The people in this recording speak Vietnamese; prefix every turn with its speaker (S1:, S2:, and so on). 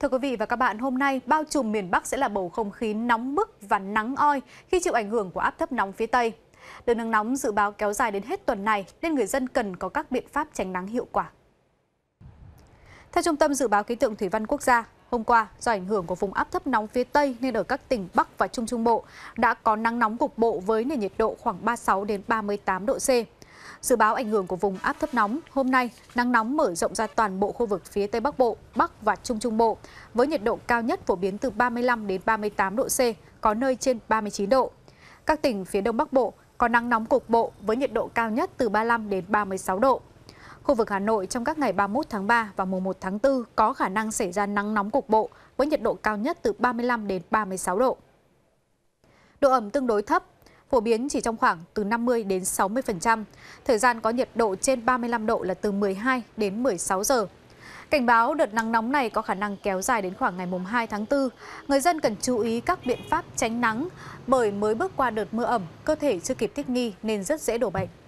S1: Thưa quý vị và các bạn, hôm nay bao trùm miền Bắc sẽ là bầu không khí nóng bức và nắng oi khi chịu ảnh hưởng của áp thấp nóng phía Tây. Đợt nắng nóng dự báo kéo dài đến hết tuần này nên người dân cần có các biện pháp tránh nắng hiệu quả. Theo Trung tâm Dự báo Khí tượng Thủy văn Quốc gia, hôm qua do ảnh hưởng của vùng áp thấp nóng phía Tây nên ở các tỉnh Bắc và Trung Trung Bộ đã có nắng nóng cục bộ với nền nhiệt độ khoảng 36 đến 38 độ C. Dự báo ảnh hưởng của vùng áp thấp nóng, hôm nay nắng nóng mở rộng ra toàn bộ khu vực phía Tây Bắc Bộ, Bắc và Trung Trung Bộ, với nhiệt độ cao nhất phổ biến từ 35 đến 38 độ C, có nơi trên 39 độ. Các tỉnh phía Đông Bắc Bộ có nắng nóng cục bộ với nhiệt độ cao nhất từ 35 đến 36 độ. Khu vực Hà Nội trong các ngày 31 tháng 3 và mùng 1 tháng 4 có khả năng xảy ra nắng nóng cục bộ với nhiệt độ cao nhất từ 35 đến 36 độ. Độ ẩm tương đối thấp phổ biến chỉ trong khoảng từ 50 đến 60%. Thời gian có nhiệt độ trên 35 độ là từ 12 đến 16 giờ. Cảnh báo đợt nắng nóng này có khả năng kéo dài đến khoảng ngày mùng 2 tháng 4. Người dân cần chú ý các biện pháp tránh nắng bởi mới bước qua đợt mưa ẩm, cơ thể chưa kịp thích nghi nên rất dễ đổ bệnh.